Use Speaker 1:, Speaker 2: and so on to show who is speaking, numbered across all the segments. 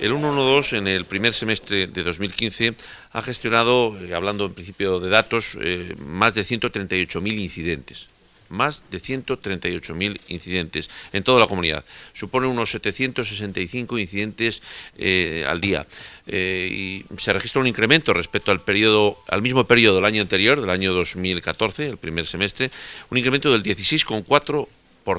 Speaker 1: El 112 en el primer semestre de 2015 ha gestionado, eh, hablando en principio de datos, eh, más de 138.000 incidentes. Más de 138.000 incidentes en toda la comunidad. Supone unos 765 incidentes eh, al día. y se registra un incremento respecto al, periodo, al mismo periodo del año anterior, del año 2014, el primer semestre, un incremento del 16,4%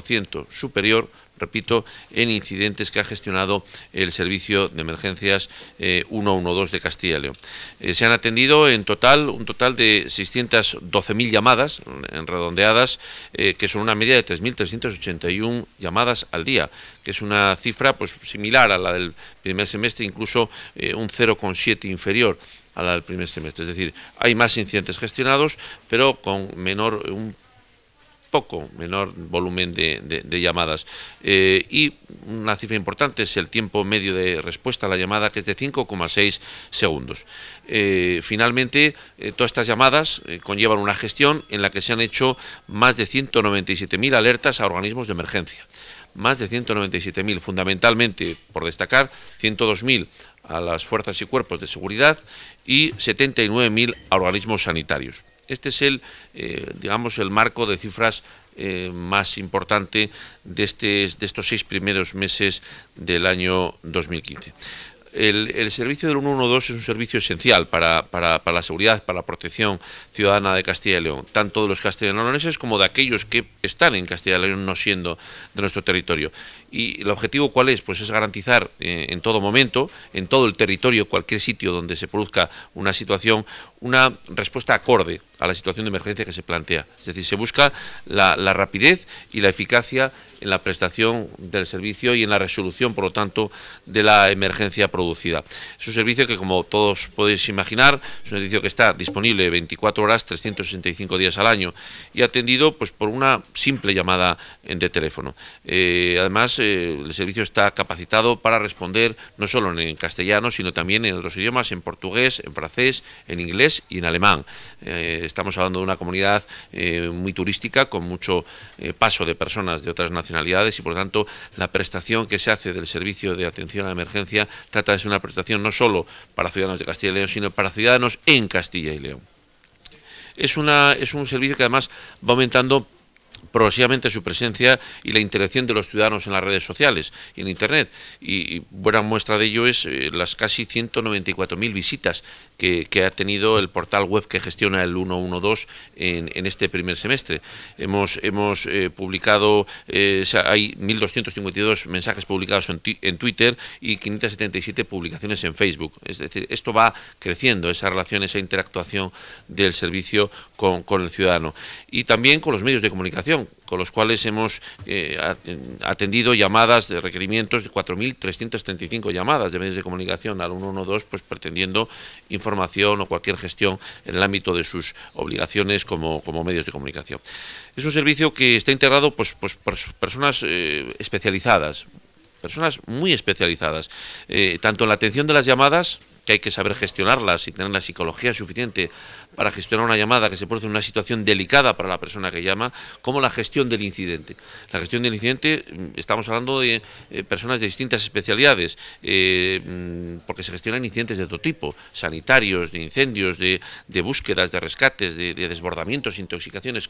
Speaker 1: ciento superior, repito, en incidentes que ha gestionado el Servicio de Emergencias 112 eh, de Castilla y León. Eh, se han atendido en total un total de 612.000 llamadas mm, en redondeadas, eh, que son una media de 3.381 llamadas al día, que es una cifra pues similar a la del primer semestre, incluso un 0,7 inferior a la del primer semestre. Es decir, hay más incidentes gestionados, pero con menor un poco, menor volumen de, llamadas. Eh, y una cifra importante es el tiempo medio de respuesta a la llamada, que es de 5,6 segundos. Eh, finalmente, eh, todas estas llamadas conllevan una gestión en la que se han hecho más de 197.000 alertas a organismos de emergencia más de 197.000, fundamentalmente, por destacar, 102.000 a las fuerzas y cuerpos de seguridad y 79.000 a organismos sanitarios. Este es el, eh, digamos, el marco de cifras eh, más importante de, este, de estos seis primeros meses del año 2015 el, servicio del 112 es un servicio esencial para, la seguridad, para la protección ciudadana de Castilla y León, tanto de los castellanos como de aquellos que están en Castilla y León no siendo de nuestro territorio. ¿Y el objetivo cuál es? Pues es garantizar eh, en todo momento, en todo el territorio, cualquier sitio donde se produzca una situación, una respuesta acorde a la situación de emergencia que se plantea. Es decir, se busca la, rapidez y la eficacia en la prestación del servicio y en la resolución, por lo tanto, de la emergencia producida. Es un servicio que, como todos podéis imaginar, es un servicio que está disponible 24 horas, 365 días al año y atendido pues, por una simple llamada eh, de teléfono. Eh, además, eh, el servicio está capacitado para responder no solo en castellano, sino también en otros idiomas, en portugués, en francés, en inglés y en alemán. estamos hablando de una comunidad muy turística, con mucho paso de personas de otras nacionalidades y, por lo tanto, la prestación que se hace del servicio de atención a emergencia trata es una prestación no solo para ciudadanos de Castilla y León, sino para ciudadanos en Castilla y León. Es, una, es un servicio que además va aumentando ...progresivamente su presencia y la interacción de los ciudadanos en las redes sociales y en Internet. Y buena muestra de ello es eh, las casi 194.000 visitas que, ha tenido el portal web que gestiona el 112 en, este primer semestre. Hemos, hemos eh, publicado, eh, o hay 1.252 mensajes publicados en, Twitter y 577 publicaciones en Facebook. Es decir, esto va creciendo, esa relación, esa interactuación del servicio con el ciudadano. Y también con los medios de comunicación con los cuales hemos eh, atendido llamadas de requerimientos de 4.335 llamadas de medios de comunicación al 112, pues pretendiendo información o cualquier gestión en el ámbito de sus obligaciones como, medios de comunicación. Es un servicio que está integrado pues, pues por personas eh, especializadas, personas muy especializadas, eh, tanto en la atención de las llamadas, que hay que saber gestionarlas y tener la psicología suficiente para gestionar una llamada que se produce en una situación delicada para la persona que llama, como la gestión del incidente. La gestión del incidente, mm, estamos hablando de eh, personas de distintas especialidades, eh, mm, porque se gestionan incidentes de todo tipo, sanitarios, de incendios, de, de búsquedas, de rescates, de, de desbordamientos, intoxicaciones,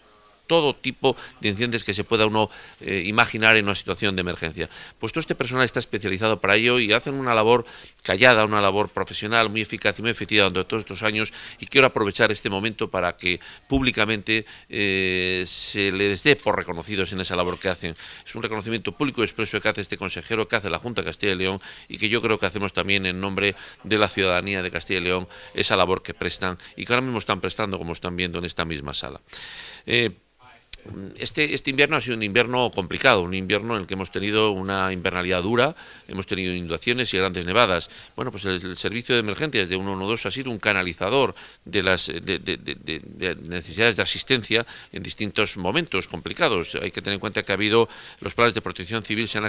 Speaker 1: todo tipo de incidentes que se pueda uno eh, imaginar en una situación de emergencia. Pues todo este personal está especializado para ello y hacen una labor callada, una labor profesional muy eficaz y muy efectiva durante todos estos años y quiero aprovechar este momento para que públicamente eh, se les dé por reconocidos en esa labor que hacen. Es un reconocimiento público expreso que hace este consejero, que hace la Junta de Castilla y León y que yo creo que hacemos también en nombre de la ciudadanía de Castilla y León esa labor que prestan y que ahora mismo están prestando como están viendo en esta misma sala. Eh, este, este invierno ha sido un invierno complicado, un invierno en el que hemos tenido una invernalidad dura, hemos tenido inundaciones y grandes nevadas. Bueno, pues el, servicio de emergencias de 112 ha sido un canalizador de las necesidades de asistencia en distintos momentos complicados. Hay que tener en cuenta que ha habido los planes de protección civil se han,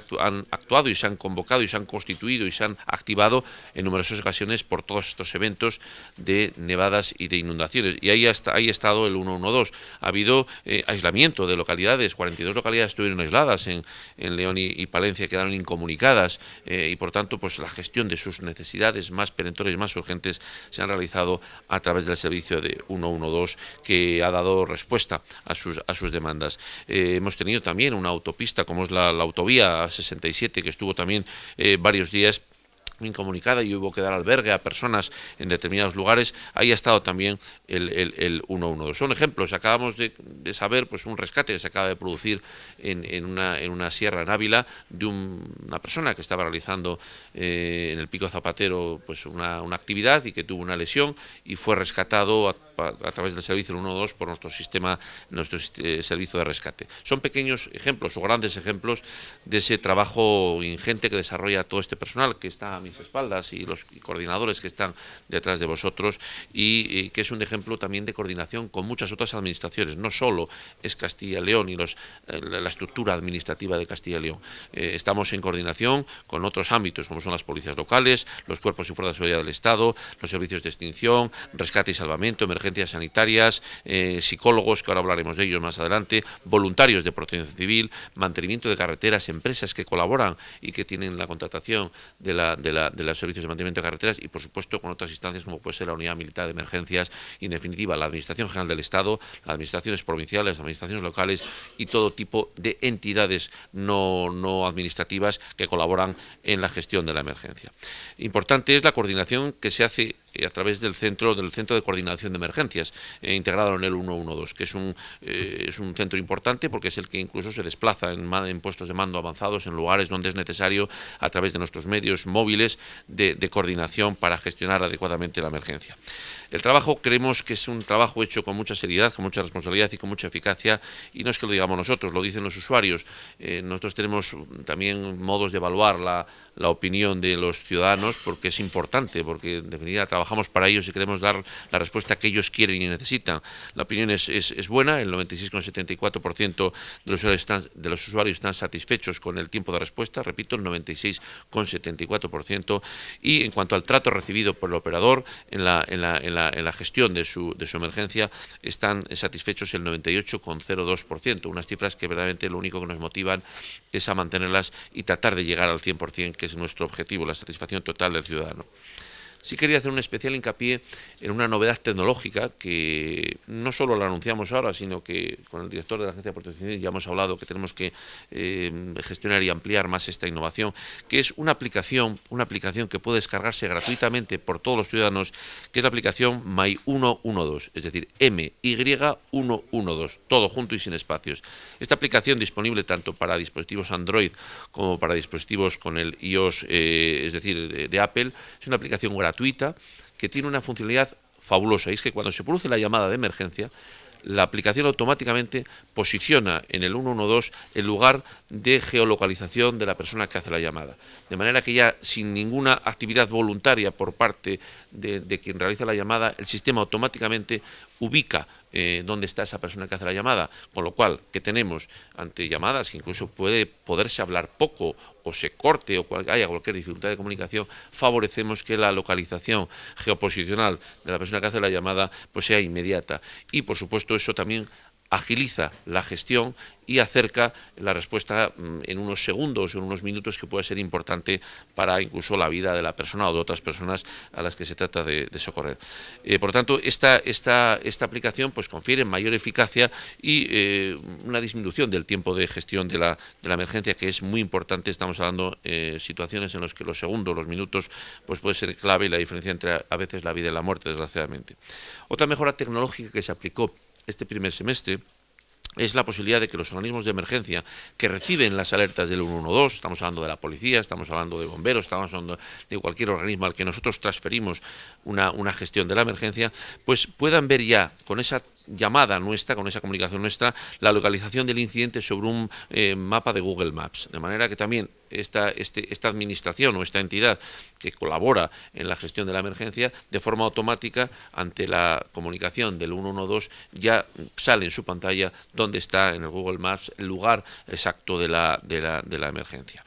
Speaker 1: actuado y se han convocado y se han constituido y se han activado en numerosas ocasiones por todos estos eventos de nevadas y de inundaciones. Y ahí, ahí ha estado el 112. Ha habido eh, aislamiento de localidades, 42 localidades estuvieron aisladas en, León y, Palencia, quedaron incomunicadas eh, y por tanto pues la gestión de sus necesidades más perentorias, más urgentes se han realizado a través del servicio de 112 que ha dado respuesta a sus, a sus demandas. Eh, hemos tenido también una autopista como es la, autovía 67 que estuvo también eh, varios días incomunicada y hubo que dar albergue a personas en determinados lugares, ahí ha estado también el, 112. Son ejemplos, acabamos de, saber pues un rescate que se acaba de producir en, una, en una sierra en Ávila de una persona que estaba realizando eh, en el Pico Zapatero pues una, actividad y que tuvo una lesión y fue rescatado a, través del servicio 112 por nuestro sistema, nuestro eh, servicio de rescate. Son pequeños ejemplos o grandes ejemplos de ese trabajo ingente que desarrolla todo este personal que está a mi espaldas y los coordinadores que están detrás de vosotros y, que es un ejemplo también de coordinación con muchas otras administraciones. No solo es Castilla y León y los, eh, la estructura administrativa de Castilla y León. Eh, estamos en coordinación con otros ámbitos como son las policías locales, los cuerpos y fuerzas de seguridad del Estado, los servicios de extinción, rescate y salvamento, emergencias sanitarias, eh, psicólogos, que ahora hablaremos de ellos más adelante, voluntarios de protección civil, mantenimiento de carreteras, empresas que colaboran y que tienen la contratación de la, de, los servicios de mantenimiento de carreteras y, por supuesto, con otras instancias como puede ser la Unidad Militar de Emergencias y, en definitiva, la Administración General del Estado, las administraciones provinciales, las administraciones locales y todo tipo de entidades no, no administrativas que colaboran en la gestión de la emergencia. Importante es la coordinación que se hace eh, a través del centro del centro de coordinación de emergencias eh, integrado en el 112 que es un eh, es un centro importante porque es el que incluso se desplaza en, en puestos de mando avanzados en lugares donde es necesario a través de nuestros medios móviles de, coordinación para gestionar adecuadamente la emergencia. El trabajo creemos que es un trabajo hecho con mucha seriedad, con mucha responsabilidad y con mucha eficacia. Y no es que lo digamos nosotros, lo dicen los usuarios. Eh, nosotros tenemos también modos de evaluar la, la opinión de los ciudadanos porque es importante, porque en definitiva trabajamos para ellos y queremos dar la respuesta que ellos quieren y necesitan. La opinión es, es, buena, el 96,74% de los, usuarios están, de los usuarios están satisfechos con el tiempo de respuesta, repito, el 96,74%. Y en cuanto al trato recibido por el operador en la, en la, en la, gestión de su, de su emergencia, están satisfechos el 98,02%, unas cifras que verdaderamente lo único que nos motivan es a mantenerlas y tratar de llegar al 100% que es nuestro objetivo, la satisfacción total del ciudadano sí quería hacer un especial hincapié en una novedad tecnológica que no solo la anunciamos ahora, sino que con el director de la Agencia de Protección ya hemos hablado que tenemos que eh, gestionar y ampliar más esta innovación, que es una aplicación, una aplicación que puede descargarse gratuitamente por todos los ciudadanos, que es la aplicación MY112, es decir, MY112, todo junto y sin espacios. Esta aplicación disponible tanto para dispositivos Android como para dispositivos con el iOS, eh, es decir, de Apple, es una aplicación gratuita gratuita que tiene una funcionalidad fabulosa y es que cuando se produce la llamada de emergencia, la aplicación automáticamente posiciona en el 112 el lugar de geolocalización de la persona que hace la llamada. De manera que ya sin ninguna actividad voluntaria por parte de, de quien realiza la llamada, el sistema automáticamente ubica eh, dónde está esa persona que hace la llamada, con lo cual, que tenemos ante llamadas que incluso puede poderse hablar poco o se corte o haya cualquier dificultad de comunicación? Favorecemos que la localización geoposicional de la persona que hace la llamada pues sea inmediata y, por supuesto, eso también agiliza la gestión y acerca la respuesta mm, en unos segundos o en unos minutos que puede ser importante para incluso la vida de la persona o de otras personas a las que se trata de, socorrer. Eh, por lo tanto, esta, esta aplicación pues, confiere mayor eficacia y eh, una disminución del tiempo de gestión de la, emergencia, que es muy importante. Estamos hablando de eh, situaciones en las que los segundos, los minutos, pues puede ser clave y la diferencia entre a veces la vida y la muerte, desgraciadamente. Otra mejora tecnológica que se aplicó este primer semestre es la posibilidad de que los organismos de emergencia que reciben las alertas del 112, estamos hablando de la policía, estamos hablando de bomberos, estamos hablando de cualquier organismo al que nosotros transferimos una, una gestión de la emergencia, pues puedan ver ya con esa llamada nuestra, con esa comunicación nuestra, la localización del incidente sobre un eh, mapa de Google Maps. De manera que también esta, este, esta administración o esta entidad que colabora en la gestión de la emergencia, de forma automática, ante la comunicación del 112, ya sale en su pantalla dónde está en el Google Maps el lugar exacto de la, de la, de la emergencia.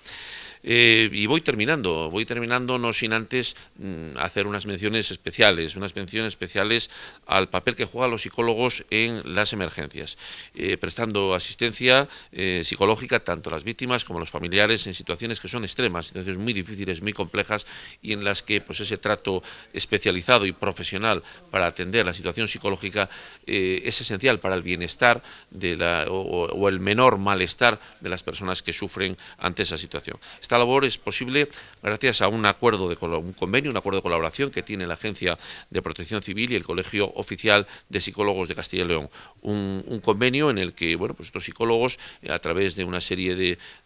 Speaker 1: Eh, y voy terminando, voy terminando no sin antes mm, hacer unas menciones especiales, unas menciones especiales al papel que juegan los psicólogos en las emergencias, eh, prestando asistencia eh, psicológica tanto a las víctimas como a los familiares en situaciones que son extremas, situaciones muy difíciles, muy complejas y en las que pues ese trato especializado y profesional para atender la situación psicológica es esencial para el bienestar de la, o, el menor malestar de las personas que sufren ante esa situación labor es posible gracias a un acuerdo de un convenio, un acuerdo de colaboración que tiene la Agencia de Protección Civil y el Colegio Oficial de Psicólogos de Castilla y León. Un, convenio en el que bueno, pues estos psicólogos, eh, a través de una serie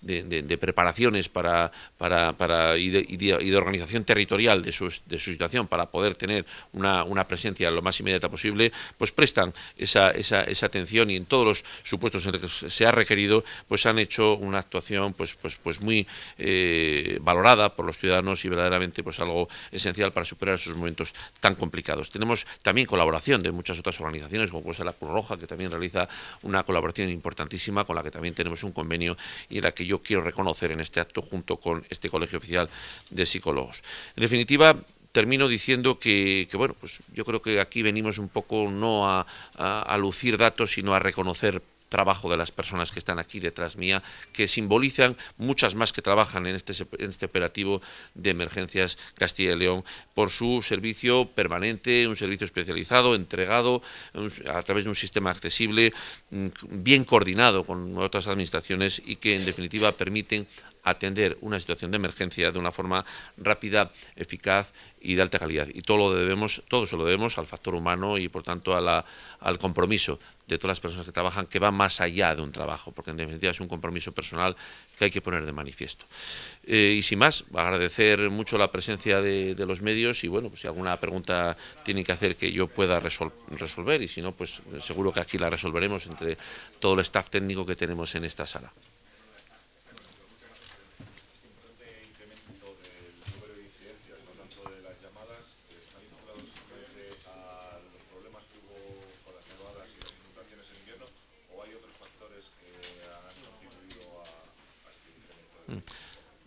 Speaker 1: de, preparaciones para, para, para y, de, organización territorial de, de su situación para poder tener una, una presencia lo más inmediata posible, pues prestan esa, esa, esa atención y en todos los supuestos en los que se ha requerido, pues han hecho una actuación pues, pues, pues muy... Eh, eh, valorada por los ciudadanos y verdaderamente pues algo esencial para superar esos momentos tan complicados. Tenemos también colaboración de muchas otras organizaciones, como es la Cruz Roja, que también realiza una colaboración importantísima, con la que también tenemos un convenio y en la que yo quiero reconocer en este acto junto con este Colegio Oficial de Psicólogos. En definitiva, termino diciendo que, bueno, pues yo creo que aquí venimos un poco no a lucir datos, sino a reconocer trabajo de las personas que están aquí detrás mía, que simbolizan muchas más que trabajan en este, este operativo de emergencias Castilla y León por su servicio permanente, un servicio especializado, entregado a través de un sistema accesible, mm, bien coordinado con otras administraciones y que en definitiva permiten atender una situación de emergencia de una forma rápida, eficaz y de alta calidad. Y todo lo debemos, todo se lo debemos al factor humano y por tanto al compromiso de todas las personas que trabajan, que va más allá de un trabajo, porque en definitiva es un compromiso personal que hay que poner de manifiesto. Eh, y sin más, agradecer mucho la presencia de, los medios y bueno, pues si alguna pregunta tienen que hacer que yo pueda resolver y si no, pues seguro que aquí la resolveremos entre todo el staff técnico que tenemos en esta sala.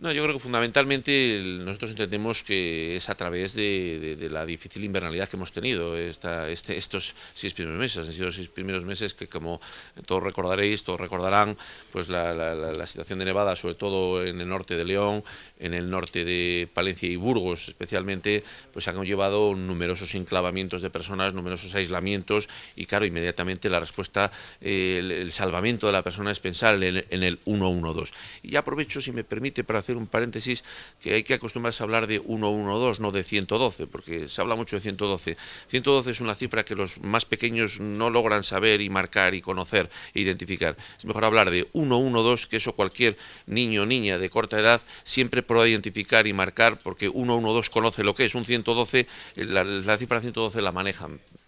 Speaker 1: No, yo creo que fundamentalmente nosotros entendemos que es a través de, la difícil invernalidad que hemos tenido esta, este, estos seis primeros meses. Han sido seis primeros meses que, como todos recordaréis, todos recordarán, pues la, situación de Nevada, sobre todo en el norte de León, en el norte de Palencia y Burgos especialmente, pues han llevado numerosos enclavamientos de personas, numerosos aislamientos y, claro, inmediatamente la respuesta, eh, el, salvamiento salvamento de la persona es pensar en, el 112. Y aprovecho, si me permite, para hacer un paréntesis que hay que acostumbrarse a hablar de 112, no de 112, porque se habla mucho de 112. 112 es una cifra que los más pequeños no logran saber y marcar y conocer e identificar. Es mejor hablar de 112, que eso cualquier niño o niña de corta edad siempre podrá identificar y marcar, porque 112 conoce lo que es. Un 112, la, la cifra 112 la manejan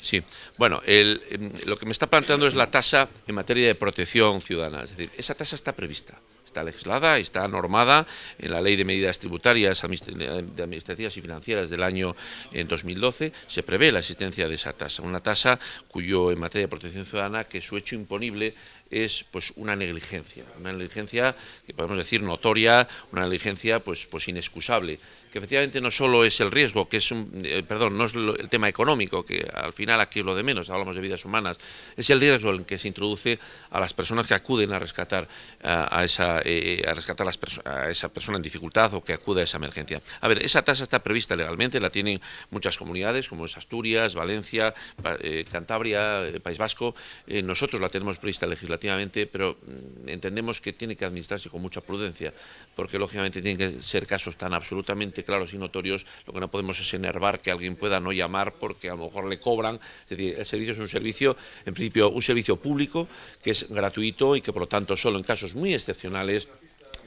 Speaker 1: Sí, bueno, em, lo que me está planteando es la tasa en materia de protección ciudadana. Es decir, esa tasa está prevista, está legislada, está normada en la Ley de Medidas Tributarias de Administrativas y Financieras del año en 2012. Se prevé la existencia de esa tasa, una tasa cuyo en materia de protección ciudadana que su hecho imponible es pues una negligencia, una negligencia que podemos decir notoria, una negligencia pues, pues inexcusable, que efectivamente no solo es el riesgo, que es eh, perdón, no es el tema económico, que al final aquí es lo de menos, hablamos de vidas humanas, es el riesgo en que se introduce a las personas que acuden a rescatar a, esa eh, a rescatar las a esa persona en dificultad o que acude a esa emergencia. A ver, esa tasa está prevista legalmente, la tienen muchas comunidades como es Asturias, Valencia, eh, Cantabria, País Vasco, nosotros la tenemos prevista legislativamente pero mm, entendemos que tiene que administrarse con mucha prudencia, porque lógicamente tienen que ser casos tan absolutamente claros y notorios, lo que no podemos es enervar que alguien pueda no llamar porque a lo mejor le cobran, es decir, el servicio es un servicio, en principio, un servicio público que es gratuito y que por lo tanto solo en casos muy excepcionales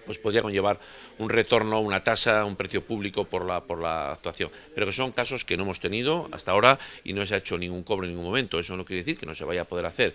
Speaker 1: pues podría conllevar un retorno, una tasa, un precio público por la, por la actuación. Pero que son casos que no hemos tenido hasta ahora y no se ha hecho ningún cobro en ningún momento. Eso no quiere decir que no se vaya a poder hacer.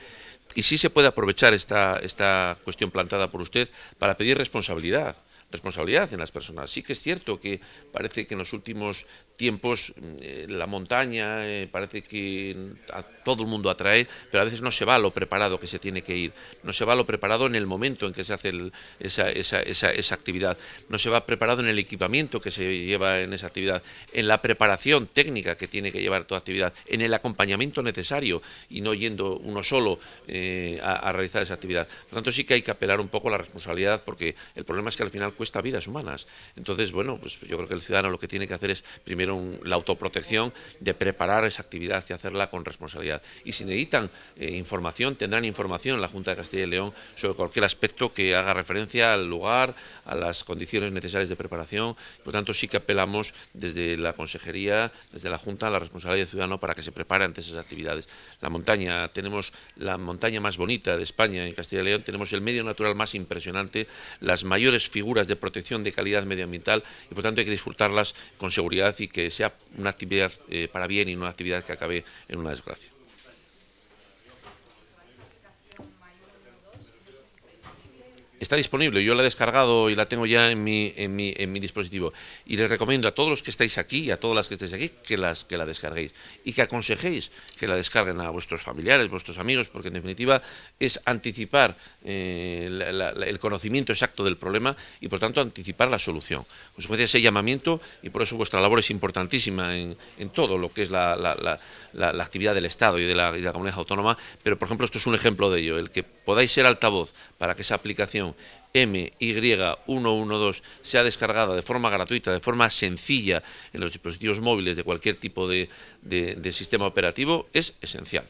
Speaker 1: Y sí se puede aprovechar esta, esta cuestión plantada por usted para pedir responsabilidad responsabilidad en las personas. Sí que es cierto que parece que en los últimos tiempos mm, eh, la montaña eh, parece que a todo el mundo atrae, pero a veces no se va a lo preparado que se tiene que ir, no se va a lo preparado en el momento en que se hace esa, esa, esa, actividad, no se va preparado en el equipamiento que se lleva en esa actividad, en la preparación técnica que tiene que llevar toda actividad, en el acompañamiento necesario y no yendo uno solo eh, a, realizar esa actividad. Por lo tanto, sí que hay que apelar un poco la responsabilidad porque el problema es que al final cuesta vidas humanas. Entonces, bueno, pues yo creo que el ciudadano lo que tiene que hacer es primero la autoprotección de preparar esa actividad y hacerla con responsabilidad. Y si necesitan eh, información, tendrán información en la Junta de Castilla y León sobre cualquier aspecto que haga referencia al lugar, a las condiciones necesarias de preparación. Por lo tanto, sí que apelamos desde la Consejería, desde la Junta, a la responsabilidad del ciudadano para que se prepare ante esas actividades. La montaña, tenemos la montaña más bonita de España, en Castilla y León, tenemos el medio natural más impresionante, las mayores figuras de protección de calidad medioambiental y por tanto hay que disfrutarlas con seguridad y que sea una actividad eh, para bien y no una actividad que acabe en una desgracia. está disponible, yo la he descargado y la tengo ya en mi, en mi, en mi dispositivo. Y les recomiendo a todos los que estáis aquí y a todas las que estáis aquí que, las, que la descarguéis y que aconsejéis que la descarguen a vuestros familiares, vuestros amigos, porque en definitiva es anticipar eh, el conocimiento exacto del problema y por tanto anticipar la solución. Consecuencia ese llamamiento y por eso vuestra labor es importantísima en, todo lo que es la, actividad del Estado y de, y de la comunidad autónoma, pero por ejemplo esto es un ejemplo de ello, el que podáis ser altavoz para que esa aplicación MY112 sea descargada de forma gratuita, de forma sencilla en los dispositivos móviles de cualquier tipo de, sistema operativo, es esencial.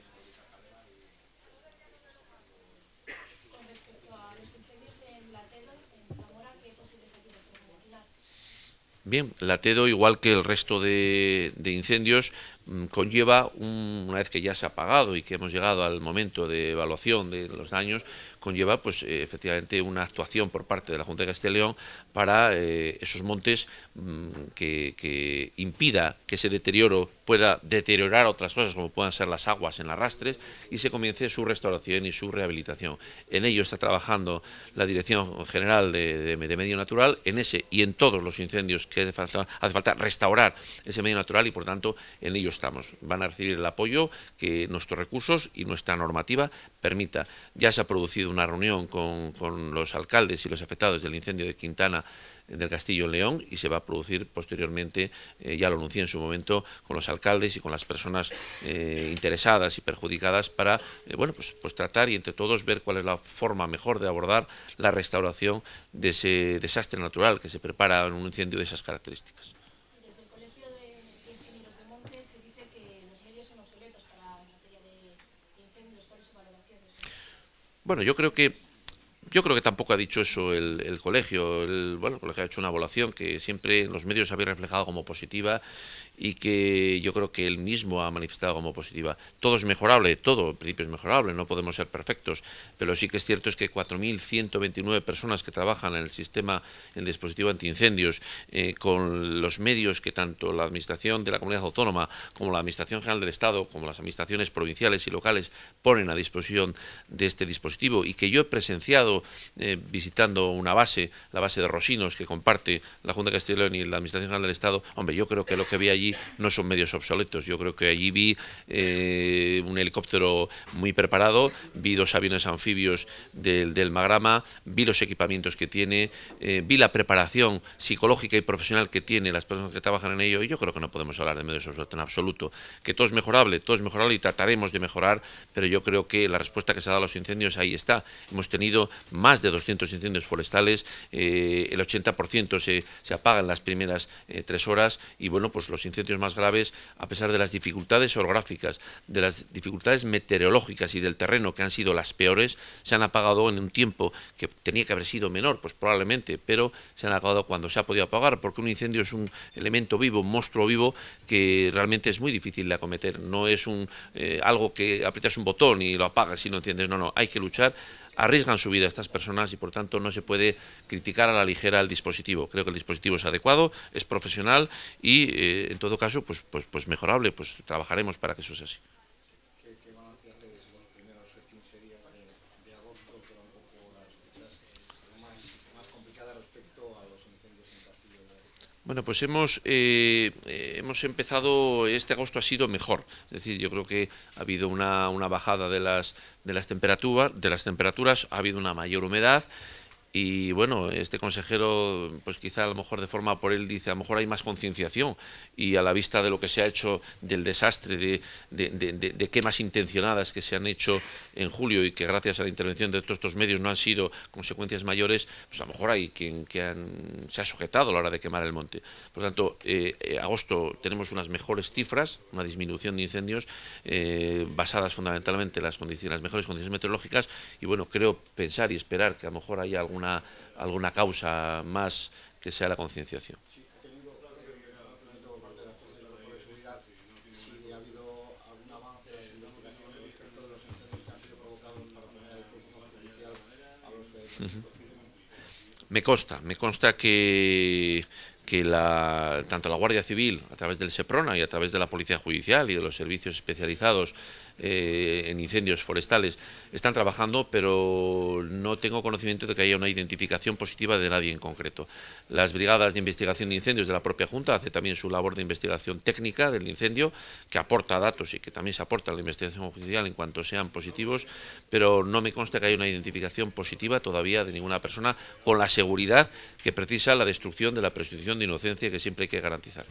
Speaker 1: Bien, la TEDO, igual que el resto de incendios, Mm, conlleva, una vez que ya se ha pagado y que hemos llegado al momento de evaluación de los daños, conlleva pues eh, efectivamente una actuación por parte de la Junta de León para eh, esos montes mm, que, impida que ese deterioro pueda deteriorar otras cosas como puedan ser las aguas en arrastres y se comience su restauración y su rehabilitación. En ello está trabajando la Dirección General de, Medio Natural, en ese y en todos los incendios que hace falta, hace falta restaurar ese medio natural y por tanto en ellos estamos. Van a recibir el apoyo que nuestros recursos y nuestra normativa permita. Ya se ha producido una reunión con, los alcaldes y los afectados del incendio de Quintana eh, del Castillo en León y se va a producir posteriormente, eh, ya lo anuncié en su momento, con los alcaldes y con las personas eh, interesadas y perjudicadas para bueno, pues, pues tratar y entre todos ver cuál es la forma mejor de abordar la restauración de ese desastre natural que se prepara en un incendio de esas características. Bueno, yo creo que yo creo que tampoco ha dicho eso el, colegio. El, bueno, el colegio ha hecho una evaluación que siempre los medios habían reflejado como positiva y que yo creo que él mismo ha manifestado como positiva. Todo es mejorable, todo en principio es mejorable, no podemos ser perfectos, pero sí que es cierto es que 4.129 personas que trabajan en el sistema, en el dispositivo antiincendios, eh, con los medios que tanto la Administración de la Comunidad Autónoma como la Administración General del Estado, como las administraciones provinciales y locales ponen a disposición de este dispositivo y que yo he presenciado eh, visitando una base, la base de Rosinos, que comparte la Junta de Castellón y la Administración General del Estado, hombre, yo creo que lo que vi allí no son medios obsoletos. Yo creo que allí vi eh, un helicóptero muy preparado, vi dos aviones anfibios del, Magrama, vi los equipamientos que tiene, eh, vi la preparación psicológica y profesional que tiene las personas que trabajan en ello, y yo creo que no podemos hablar de medios obsoletos en absoluto. Que todo es mejorable, todo es mejorable y trataremos de mejorar, pero yo creo que la respuesta que se ha dado a los incendios ahí está. Hemos tenido más de 200 incendios forestales, eh, el 80% se, se apaga en las primeras eh, tres horas y bueno, pues los incendios más graves, a pesar de las dificultades orográficas, de las dificultades meteorológicas y del terreno que han sido las peores, se han apagado en un tiempo que tenía que haber sido menor, pues probablemente, pero se han apagado cuando se ha podido apagar, porque un incendio es un elemento vivo, un monstruo vivo que realmente es muy difícil de acometer, no es un eh, algo que aprietas un botón y lo apagas y lo enciendes, no, no, hay que luchar arriesgan su vida estas personas y por tanto no se puede criticar a la ligera el dispositivo. Creo que el dispositivo es adecuado, es profesional y eh, en todo caso pues, pues, pues mejorable, pues trabajaremos para que eso sea así. Bueno, pues hemos, eh, eh, hemos empezado, este agosto ha sido mejor, es decir, yo creo que ha habido una, una bajada de las, de, las temperaturas, de las temperaturas, ha habido una mayor humedad, y bueno, este consejero, pues quizá a lo mejor de forma por él dice, a lo mejor hay más concienciación y a la vista de lo que se ha hecho del desastre, de, quemas intencionadas que se han hecho en julio y que gracias a la intervención de todos estos medios no han sido consecuencias mayores, pues a lo mejor hay quien que se ha sujetado a la hora de quemar el monte. Por lo tanto, eh, eh, agosto tenemos unas mejores cifras, una disminución de incendios eh, basadas fundamentalmente en las, condiciones, las mejores condiciones meteorológicas y bueno, creo pensar y esperar que a lo mejor haya alguna alguna, causa más que sea la concienciación. Me consta, me consta que que tanto la Guardia Civil, a través del SEPRONA y a través de la Policía Judicial y de los servicios especializados eh, en incendios forestales, están trabajando, pero no tengo conocimiento de que haya una identificación positiva de nadie en concreto. Las brigadas de investigación de incendios de la propia Junta hace también su labor de investigación técnica del incendio, que aporta datos y que también se aporta a la investigación judicial en cuanto sean positivos, pero no me consta que haya una identificación positiva todavía de ninguna persona con la seguridad que precisa la destrucción de la presunción de inocencia que siempre hay que garantizar.